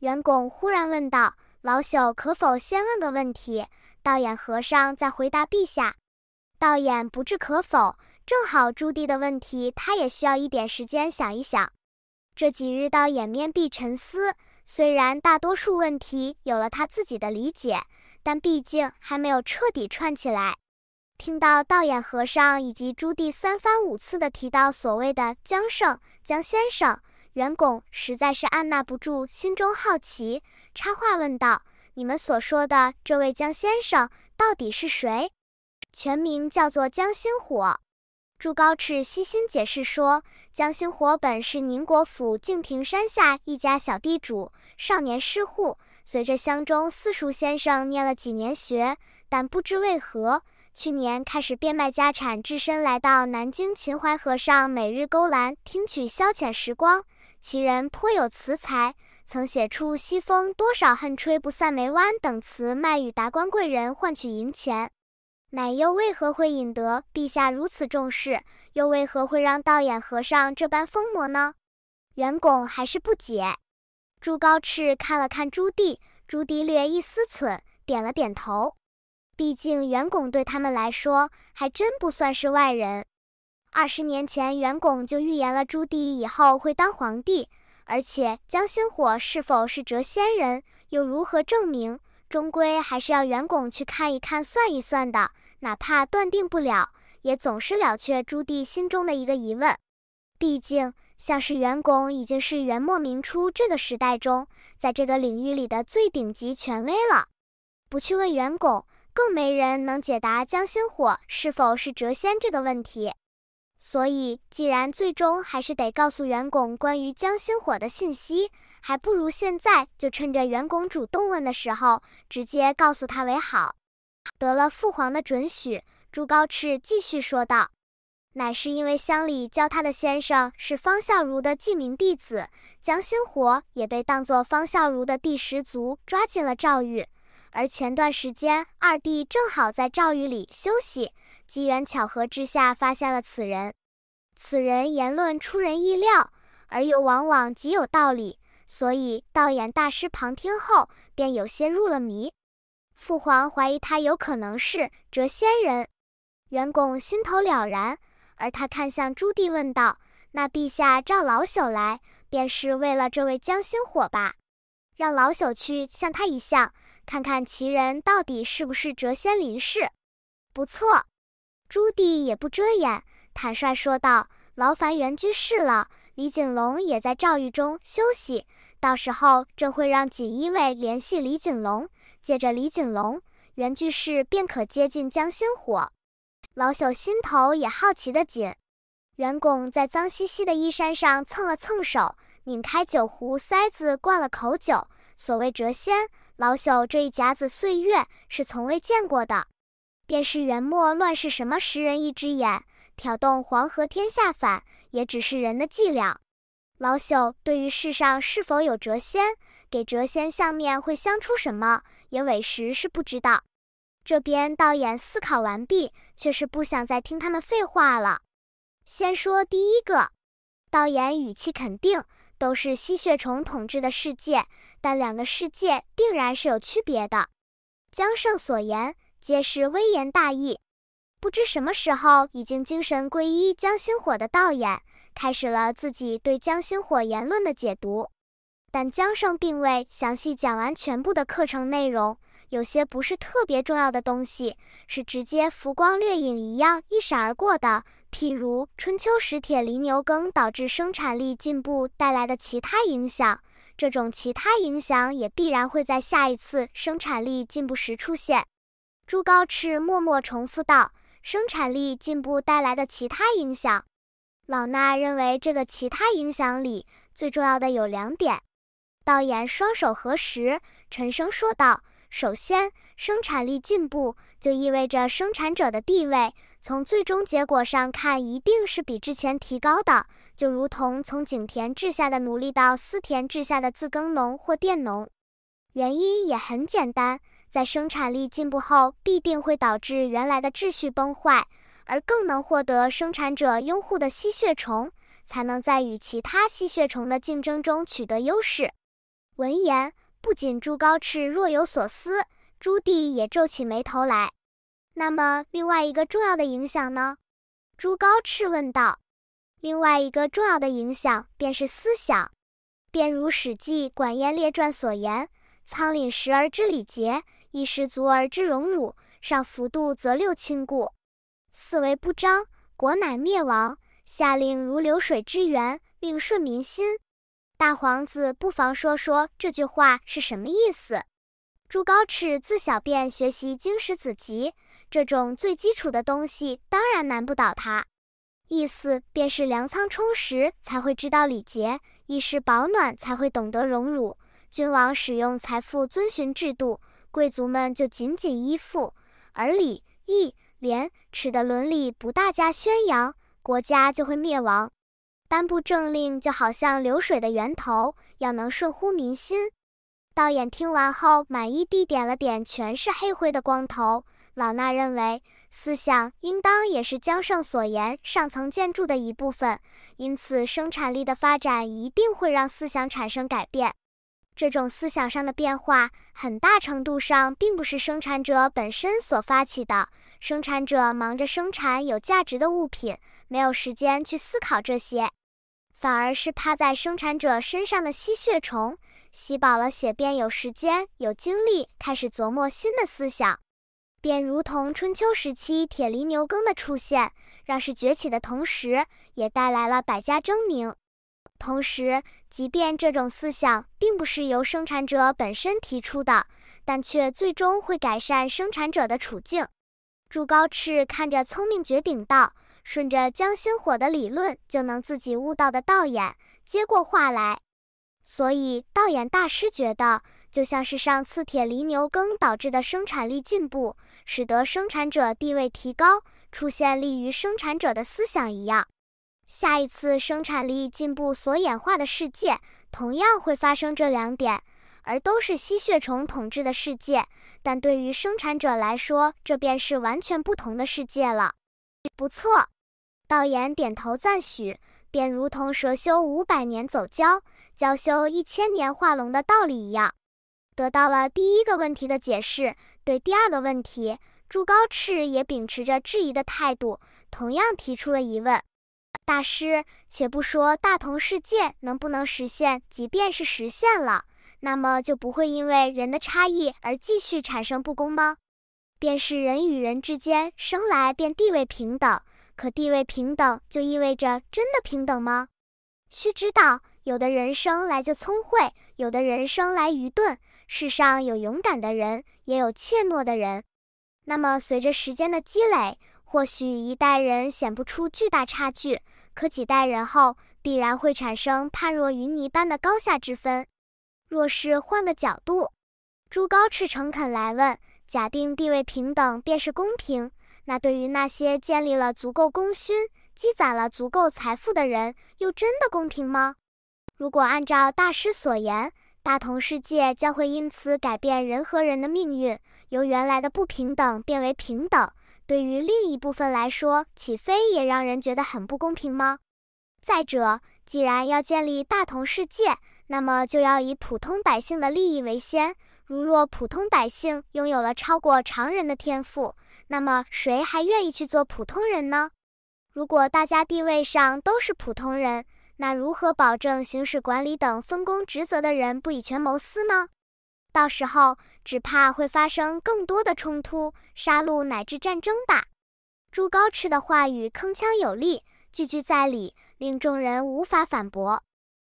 袁拱忽然问道：“老朽可否先问个问题，道衍和尚再回答陛下？”道衍不置可否。正好朱棣的问题，他也需要一点时间想一想。这几日，道衍面壁沉思。虽然大多数问题有了他自己的理解，但毕竟还没有彻底串起来。听到道演和尚以及朱棣三番五次的提到所谓的“江圣、江先生”。袁拱实在是按捺不住心中好奇，插话问道：“你们所说的这位江先生到底是谁？全名叫做江星火。”朱高炽悉心解释说：“江星火本是宁国府敬亭山下一家小地主，少年失户，随着乡中四叔先生念了几年学，但不知为何。”去年开始变卖家产，只身来到南京秦淮河上，每日勾栏听取消遣时光。其人颇有词才，曾写出“西风多少恨，吹不散眉弯”等词，卖与达官贵人换取银钱。乃又为何会引得陛下如此重视？又为何会让道眼和尚这般疯魔呢？袁拱还是不解。朱高炽看了看朱棣，朱棣略一思忖，点了点头。毕竟袁巩对他们来说还真不算是外人。二十年前，袁巩就预言了朱棣以后会当皇帝，而且江心火是否是谪仙人，又如何证明，终归还是要袁巩去看一看、算一算的。哪怕断定不了，也总是了却朱棣心中的一个疑问。毕竟，像是袁巩已经是元末明初这个时代中，在这个领域里的最顶级权威了，不去问袁巩。更没人能解答江心火是否是谪仙这个问题，所以既然最终还是得告诉袁巩关于江心火的信息，还不如现在就趁着袁巩主动问的时候，直接告诉他为好。得了父皇的准许，朱高炽继续说道：“乃是因为乡里教他的先生是方孝孺的记名弟子，江心火也被当作方孝孺的第十族抓进了诏狱。”而前段时间，二弟正好在诏狱里休息，机缘巧合之下发现了此人。此人言论出人意料，而又往往极有道理，所以道演大师旁听后便有些入了迷。父皇怀疑他有可能是谪仙人，袁拱心头了然，而他看向朱棣问道：“那陛下召老朽来，便是为了这位江心火吧？让老朽去向他一相。”看看其人到底是不是谪仙林氏，不错。朱棣也不遮掩，坦率说道：“劳烦袁居士了。”李景龙也在诏狱中休息，到时候朕会让锦衣卫联系李景龙，借着李景龙，袁居士便可接近江心火。老朽心头也好奇的紧。袁拱在脏兮兮的衣衫上蹭了蹭手，拧开酒壶塞子，灌了口酒。所谓谪仙。老朽这一甲子岁月是从未见过的，便是元末乱世什么十人一只眼挑动黄河天下反，也只是人的伎俩。老朽对于世上是否有谪仙，给谪仙相面会相出什么，也委实是不知道。这边道衍思考完毕，却是不想再听他们废话了。先说第一个，道衍语气肯定。都是吸血虫统治的世界，但两个世界定然是有区别的。江胜所言皆是微言大义，不知什么时候已经精神归依江星火的道眼，开始了自己对江星火言论的解读。但江胜并未详细讲完全部的课程内容，有些不是特别重要的东西，是直接浮光掠影一样一闪而过的。譬如春秋时铁犁牛耕导致生产力进步带来的其他影响，这种其他影响也必然会在下一次生产力进步时出现。朱高炽默默重复道：“生产力进步带来的其他影响，老衲认为这个其他影响里最重要的有两点。”导演双手合十，沉声说道：“首先，生产力进步就意味着生产者的地位，从最终结果上看，一定是比之前提高的。就如同从井田制下的奴隶到私田制下的自耕农或佃农。原因也很简单，在生产力进步后，必定会导致原来的秩序崩坏，而更能获得生产者拥护的吸血虫，才能在与其他吸血虫的竞争中取得优势。”闻言，不仅朱高炽若有所思，朱棣也皱起眉头来。那么，另外一个重要的影响呢？朱高炽问道。另外一个重要的影响便是思想，便如《史记·管晏列传》所言：“仓廪实而知礼节，衣食足而知荣辱。上浮度则六亲故。四维不张，国乃灭亡。下令如流水之源，令顺民心。”大皇子，不妨说说这句话是什么意思？朱高炽自小便学习经史子集，这种最基础的东西当然难不倒他。意思便是：粮仓充实才会知道礼节，衣食保暖才会懂得荣辱。君王使用财富遵循制度，贵族们就紧紧依附；而礼、义、廉、耻的伦理不大家宣扬，国家就会灭亡。颁布政令就好像流水的源头，要能顺乎民心。导演听完后满意地点了点，全是黑灰的光头老衲认为，思想应当也是江上所言上层建筑的一部分，因此生产力的发展一定会让思想产生改变。这种思想上的变化，很大程度上并不是生产者本身所发起的，生产者忙着生产有价值的物品，没有时间去思考这些。反而是趴在生产者身上的吸血虫，吸饱了血便有时间、有精力开始琢磨新的思想，便如同春秋时期铁犁牛耕的出现，让是崛起的同时，也带来了百家争鸣。同时，即便这种思想并不是由生产者本身提出的，但却最终会改善生产者的处境。朱高炽看着聪明绝顶道。顺着江心火的理论，就能自己悟到的道演接过话来，所以道演大师觉得，就像是上次铁犁牛耕导致的生产力进步，使得生产者地位提高，出现利于生产者的思想一样，下一次生产力进步所演化的世界，同样会发生这两点，而都是吸血虫统治的世界，但对于生产者来说，这便是完全不同的世界了。不错。道言点头赞许，便如同蛇修五百年走蛟，蛟修一千年化龙的道理一样，得到了第一个问题的解释。对第二个问题，朱高炽也秉持着质疑的态度，同样提出了疑问：大师，且不说大同世界能不能实现，即便是实现了，那么就不会因为人的差异而继续产生不公吗？便是人与人之间生来便地位平等。可地位平等就意味着真的平等吗？需知道，有的人生来就聪慧，有的人生来愚钝。世上有勇敢的人，也有怯懦的人。那么，随着时间的积累，或许一代人显不出巨大差距，可几代人后，必然会产生判若云泥般的高下之分。若是换个角度，朱高炽诚恳来问：假定地位平等，便是公平。那对于那些建立了足够功勋、积攒了足够财富的人，又真的公平吗？如果按照大师所言，大同世界将会因此改变人和人的命运，由原来的不平等变为平等。对于另一部分来说，起飞也让人觉得很不公平吗？再者，既然要建立大同世界，那么就要以普通百姓的利益为先。如若普通百姓拥有了超过常人的天赋，那么谁还愿意去做普通人呢？如果大家地位上都是普通人，那如何保证行使管理等分工职责的人不以权谋私呢？到时候只怕会发生更多的冲突、杀戮乃至战争吧。朱高炽的话语铿锵有力，句句在理，令众人无法反驳。